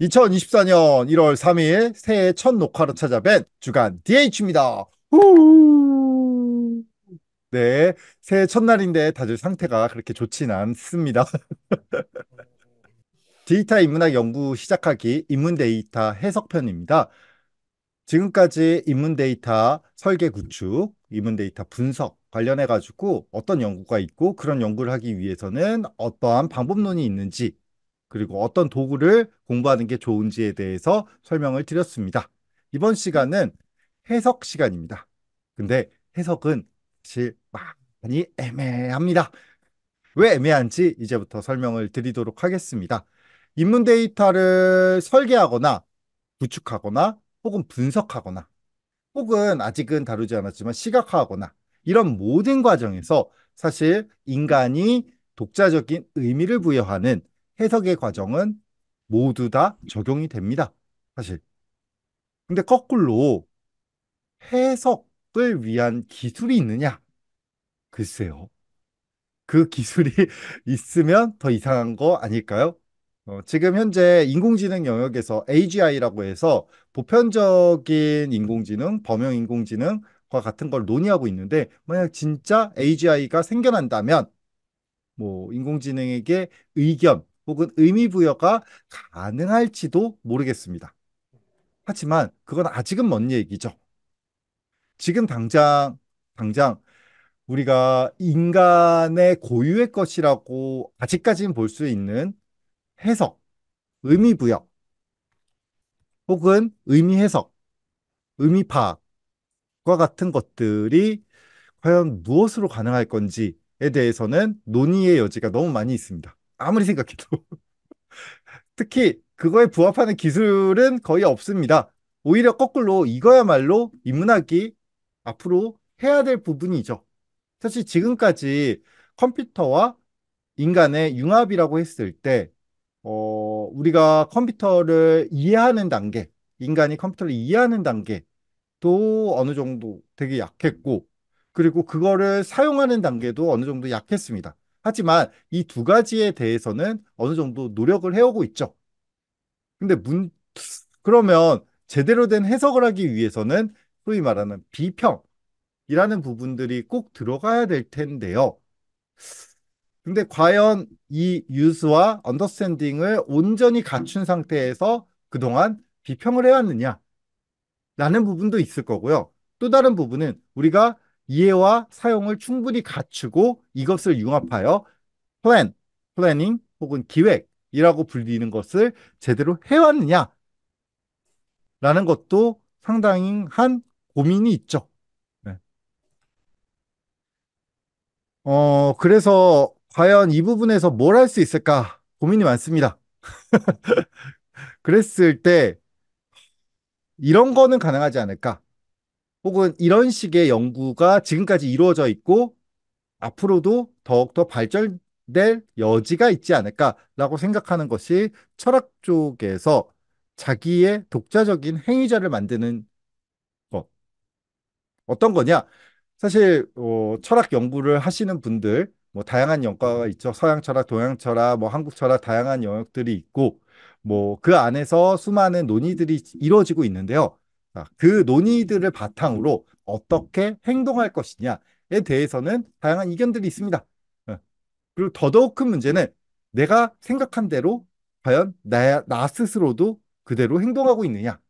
2024년 1월 3일 새해 첫 녹화로 찾아뵌 주간 DH입니다. 네, 새해 첫날인데 다들 상태가 그렇게 좋진 않습니다. 데이터 인문학 연구 시작하기 인문 데이터 해석편입니다. 지금까지 인문 데이터 설계 구축, 인문 데이터 분석 관련해 가지고 어떤 연구가 있고 그런 연구를 하기 위해서는 어떠한 방법론이 있는지 그리고 어떤 도구를 공부하는 게 좋은지에 대해서 설명을 드렸습니다. 이번 시간은 해석 시간입니다. 근데 해석은 사실 많이 애매합니다. 왜 애매한지 이제부터 설명을 드리도록 하겠습니다. 입문 데이터를 설계하거나 구축하거나 혹은 분석하거나 혹은 아직은 다루지 않았지만 시각화하거나 이런 모든 과정에서 사실 인간이 독자적인 의미를 부여하는 해석의 과정은 모두 다 적용이 됩니다. 사실. 근데 거꾸로 해석을 위한 기술이 있느냐? 글쎄요. 그 기술이 있으면 더 이상한 거 아닐까요? 어, 지금 현재 인공지능 영역에서 AGI라고 해서 보편적인 인공지능, 범용 인공지능과 같은 걸 논의하고 있는데 만약 진짜 AGI가 생겨난다면 뭐 인공지능에게 의견, 혹은 의미 부여가 가능할지도 모르겠습니다. 하지만 그건 아직은 먼 얘기죠. 지금 당장 당장 우리가 인간의 고유의 것이라고 아직까지는 볼 수 있는 해석, 의미 부여 혹은 의미 해석, 의미 파악과 같은 것들이 과연 무엇으로 가능할 건지에 대해서는 논의의 여지가 너무 많이 있습니다. 아무리 생각해도. 특히 그거에 부합하는 기술은 거의 없습니다. 오히려 거꾸로 이거야말로 인문학이 앞으로 해야 될 부분이죠. 사실 지금까지 컴퓨터와 인간의 융합이라고 했을 때, 어, 우리가 컴퓨터를 이해하는 단계, 인간이 컴퓨터를 이해하는 단계도 어느 정도 되게 약했고, 그리고 그거를 사용하는 단계도 어느 정도 약했습니다. 하지만 이 두 가지에 대해서는 어느 정도 노력을 해오고 있죠. 근데 문, 그러면 제대로 된 해석을 하기 위해서는 소위 말하는 비평이라는 부분들이 꼭 들어가야 될 텐데요. 근데 과연 이 유스와 언더스탠딩을 온전히 갖춘 상태에서 그동안 비평을 해왔느냐? 라는 부분도 있을 거고요. 또 다른 부분은 우리가 이해와 사용을 충분히 갖추고 이것을 융합하여 플랜, 플래닝 혹은 기획이라고 불리는 것을 제대로 해왔느냐 라는 것도 상당히 한 고민이 있죠. 네. 어, 그래서 과연 이 부분에서 뭘 할 수 있을까 고민이 많습니다. 그랬을 때 이런 거는 가능하지 않을까? 혹은 이런 식의 연구가 지금까지 이루어져 있고 앞으로도 더욱더 발전될 여지가 있지 않을까라고 생각하는 것이 철학 쪽에서 자기의 독자적인 행위자를 만드는 것. 어떤 거냐? 사실 어, 철학 연구를 하시는 분들 뭐 다양한 연과가 있죠. 서양 철학, 동양 철학, 뭐 한국 철학 다양한 영역들이 있고 뭐 그 안에서 수많은 논의들이 이루어지고 있는데요. 아, 그 논의들을 바탕으로 어떻게 행동할 것이냐에 대해서는 다양한 의견들이 있습니다. 예. 그리고 더더욱 큰 문제는 내가 생각한 대로 과연 나, 나 스스로도 그대로 행동하고 있느냐.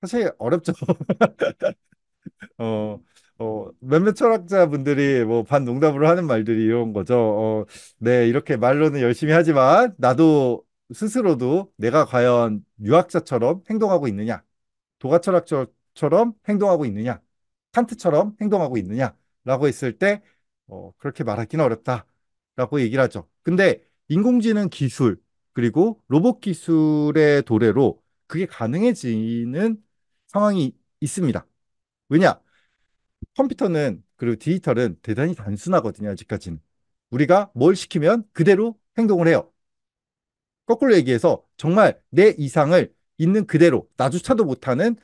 사실 어렵죠. 어, 어, 몇몇 철학자분들이 뭐 반농담으로 하는 말들이 이런 거죠. 어, 네, 이렇게 말로는 열심히 하지만 나도 스스로도 내가 과연 유학자처럼 행동하고 있느냐. 도가 철학처럼 행동하고 있느냐, 칸트처럼 행동하고 있느냐라고 했을 때 어, 그렇게 말하기는 어렵다라고 얘기를 하죠. 근데 인공지능 기술 그리고 로봇 기술의 도래로 그게 가능해지는 상황이 있습니다. 왜냐? 컴퓨터는 그리고 디지털은 대단히 단순하거든요. 아직까지는. 우리가 뭘 시키면 그대로 행동을 해요. 거꾸로 얘기해서 정말 내 이상을 있는 그대로 나조차도 못하는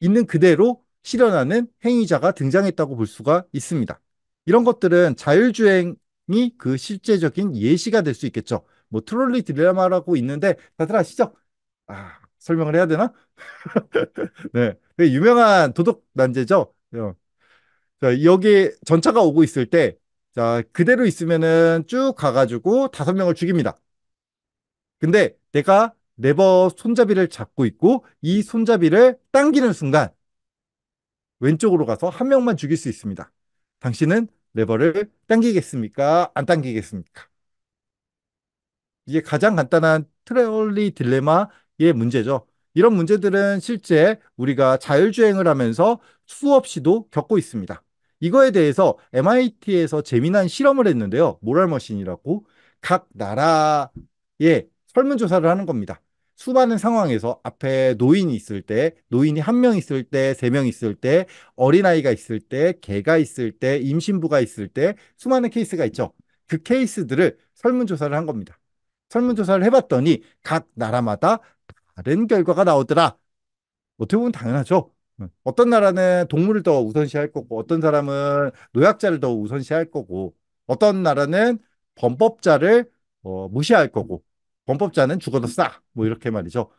있는 그대로 실현하는 행위자가 등장했다고 볼 수가 있습니다. 이런 것들은 자율주행이 그 실제적인 예시가 될 수 있겠죠. 뭐 트롤리 딜레마라고 있는데 다들 아시죠? 아, 설명을 해야 되나? 네. 유명한 도덕 난제죠. 어, 자, 여기 전차가 오고 있을 때 자, 그대로 있으면쭉 가가지고 다섯 명을 죽입니다. 근데 내가 레버 손잡이를 잡고 있고 이 손잡이를 당기는 순간 왼쪽으로 가서 한 명만 죽일 수 있습니다. 당신은 레버를 당기겠습니까? 안 당기겠습니까? 이게 가장 간단한 트레올리 딜레마의 문제죠. 이런 문제들은 실제 우리가 자율주행을 하면서 수없이도 겪고 있습니다. 이거에 대해서 MIT에서 재미난 실험을 했는데요. 모랄머신이라고 각 나라의 설문조사를 하는 겁니다. 수많은 상황에서 앞에 노인이 있을 때, 노인이 한 명 있을 때, 세 명 있을 때, 어린아이가 있을 때, 개가 있을 때, 임신부가 있을 때, 수많은 케이스가 있죠. 그 케이스들을 설문조사를 한 겁니다. 설문조사를 해봤더니 각 나라마다 다른 결과가 나오더라. 어떻게 보면 당연하죠. 어떤 나라는 동물을 더 우선시할 거고, 어떤 사람은 노약자를 더 우선시할 거고, 어떤 나라는 범법자를 어, 무시할 거고, 범법자는 죽어도 싸. 뭐 이렇게 말이죠.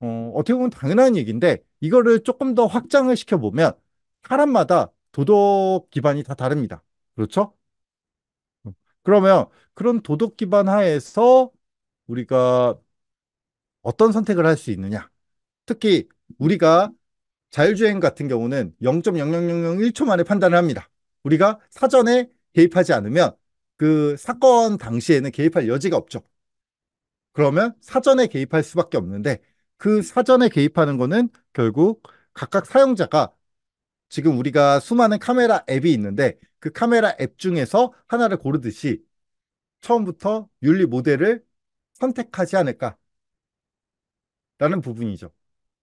어, 어떻게 보면 당연한 얘기인데 이거를 조금 더 확장을 시켜보면 사람마다 도덕 기반이 다 다릅니다. 그렇죠? 어, 그러면 그런 도덕 기반 하에서 우리가 어떤 선택을 할 수 있느냐? 특히 우리가 자율주행 같은 경우는 0.00001초 만에 판단을 합니다. 우리가 사전에 개입하지 않으면 그 사건 당시에는 개입할 여지가 없죠. 그러면 사전에 개입할 수밖에 없는데 그 사전에 개입하는 거는 결국 각각 사용자가 지금 우리가 수많은 카메라 앱이 있는데 그 카메라 앱 중에서 하나를 고르듯이 처음부터 윤리 모델을 선택하지 않을까라는 부분이죠.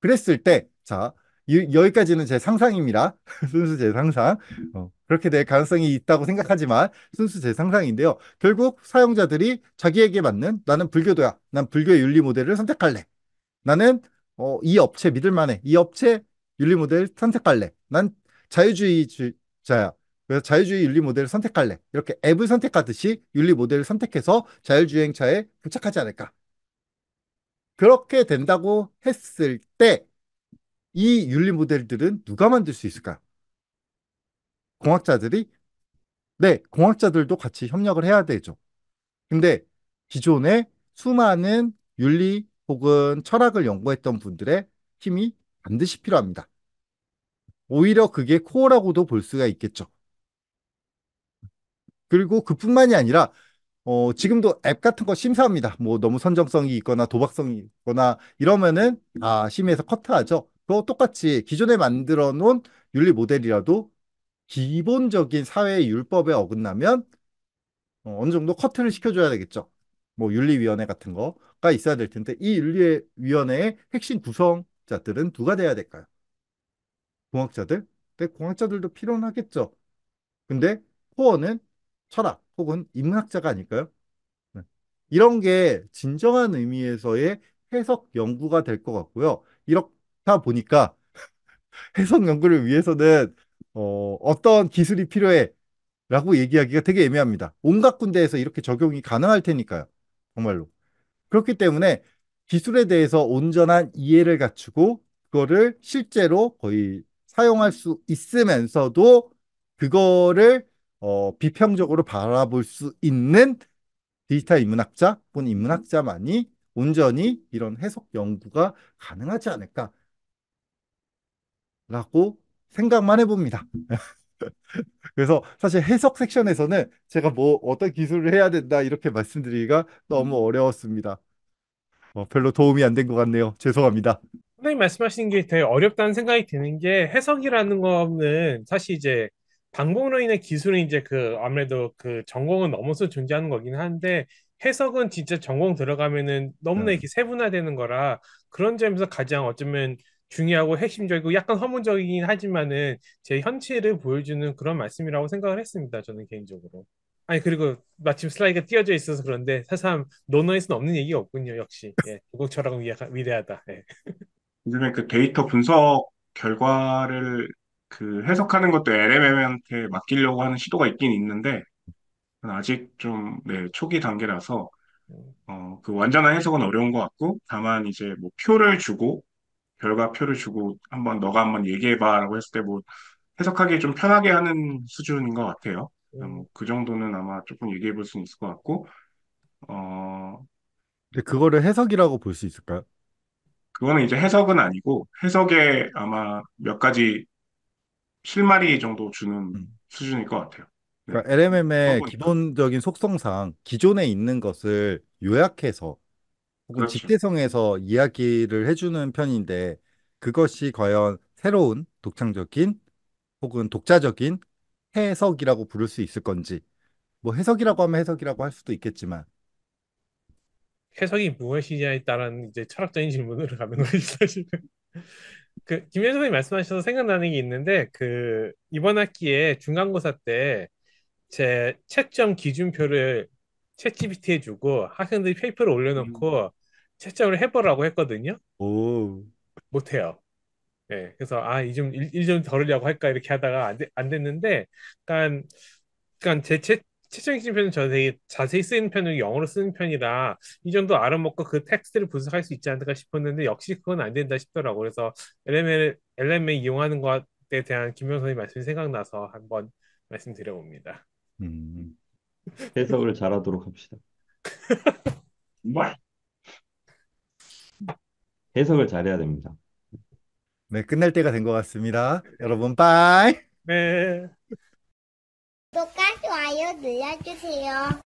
그랬을 때, 자, 여기까지는 제 상상입니다. 순수 제 상상. 어, 그렇게 될 가능성이 있다고 생각하지만 순수 제 상상인데요. 결국 사용자들이 자기에게 맞는 나는 불교도야. 난 불교의 윤리 모델을 선택할래. 나는 어, 이 업체 믿을 만해. 이 업체 윤리 모델 선택할래. 난 자유주의자야. 그래서 자유주의 윤리 모델을 선택할래. 이렇게 앱을 선택하듯이 윤리 모델을 선택해서 자율주행차에 부착하지 않을까. 그렇게 된다고 했을 때이 윤리 모델들은 누가 만들 수 있을까? 공학자들이? 네, 공학자들도 같이 협력을 해야 되죠. 근데 기존에 수많은 윤리 혹은 철학을 연구했던 분들의 힘이 반드시 필요합니다. 오히려 그게 코어라고도 볼 수가 있겠죠. 그리고 그뿐만이 아니라 어, 지금도 앱 같은 거 심사합니다. 뭐 너무 선정성이 있거나 도박성이 있거나 이러면은 아 심의에서 커트하죠. 그또 똑같이 기존에 만들어 놓은 윤리 모델이라도 기본적인 사회의 율법에 어긋나면 어, 어느 정도 커트를 시켜줘야 되겠죠. 뭐 윤리위원회 같은 거가 있어야 될 텐데 이 윤리위원회의 핵심 구성자들은 누가 돼야 될까요? 공학자들? 근 공학자들도 필요는 하겠죠. 근데 코어는 철학 혹은 인문학자가 아닐까요? 네. 이런 게 진정한 의미에서의 해석 연구가 될 것 같고요. 이렇게 다 보니까 해석 연구를 위해서는 어, 어떤 기술이 필요해 라고 얘기하기가 되게 애매합니다. 온갖 군데에서 이렇게 적용이 가능할 테니까요. 정말로. 그렇기 때문에 기술에 대해서 온전한 이해를 갖추고 그거를 실제로 거의 사용할 수 있으면서도 그거를 어, 비평적으로 바라볼 수 있는 디지털 인문학자 혹은 인문학자만이 온전히 이런 해석 연구가 가능하지 않을까 라고 생각만 해봅니다. 그래서 사실 해석 섹션에서는 제가 뭐 어떤 기술을 해야 된다 이렇게 말씀드리기가 너무 어려웠습니다. 어, 별로 도움이 안 된 것 같네요. 죄송합니다. 선생님 말씀하시는 게 되게 어렵다는 생각이 드는 게 해석이라는 거는 사실 이제 방법으로 인의 기술은 이제 그 아무래도 그 전공은 넘어서 존재하는 거긴 한데 해석은 진짜 전공 들어가면은 너무나 네. 이렇게 세분화되는 거라 그런 점에서 가장 어쩌면 중요하고 핵심적이고 약간 허문적이긴 하지만은 제 현실을 보여주는 그런 말씀이라고 생각을 했습니다. 저는 개인적으로. 아니 그리고 마침 슬라이드가 띄어져 있어서 그런데 사실 논어에서는 없는 얘기가 없군요. 역시 예, 고국 철학은 위대하다. 예. 이제는 그 데이터 분석 결과를 그 해석하는 것도 LMM한테 맡기려고 하는 시도가 있긴 있는데 아직 좀 네, 초기 단계라서 음. 어, 그 완전한 해석은 어려운 것 같고 다만 이제 뭐 표를 주고 결과표를 주고 한번 너가 한번 얘기해봐라고 했을 때 뭐 해석하기 좀 편하게 하는 수준인 것 같아요. 뭐 그 정도는 아마 조금 얘기해 볼수 있을 것 같고, 어. 근데 그거를 해석이라고 볼 수 있을까요? 그거는 이제 해석은 아니고, 해석에 아마 몇 가지 실마리 정도 주는 음. 수준일 것 같아요. 네. 그러니까 LMM의 기본적인 속성상 기존에 있는 것을 요약해서 혹은 그렇죠. 직대성에서 이야기를 해주는 편인데 그것이 과연 새로운 독창적인 혹은 독자적인 해석이라고 부를 수 있을 건지 뭐 해석이라고 하면 해석이라고 할 수도 있겠지만 해석이 무엇이냐에 따른 이제 철학적인 질문으로 가는 거죠 사실은. 그 김현수 선생님 말씀하셔서 생각나는 게 있는데 그 이번 학기에 중간고사 때제 채점 기준표를 챗GPT 해주고 학생들이 페이퍼를 올려놓고 음. 채점을 해보라고 했거든요. 오. 못해요. 예, 네, 그래서 아 이좀일좀 덜으려고 할까 이렇게 하다가 안, 되, 안 됐는데, 약간 약간 제 채, 채점이신 편은 저 되게 자세히 쓰는 편은 영어로 쓰는 편이라 이 정도 알아먹고 그 텍스트를 분석할 수 있지 않을까 싶었는데 역시 그건 안 된다 싶더라고. 그래서 LML LML 이용하는 것에 대한 김영 선생 말씀이 생각나서 한번 말씀드려봅니다. 음. 해석을 잘하도록 합시다. 해석을 잘해야 됩니다. 네, 끝날 때가 된 것 같습니다. 여러분, 빠이! 네. 구독과 좋아요 눌러주세요.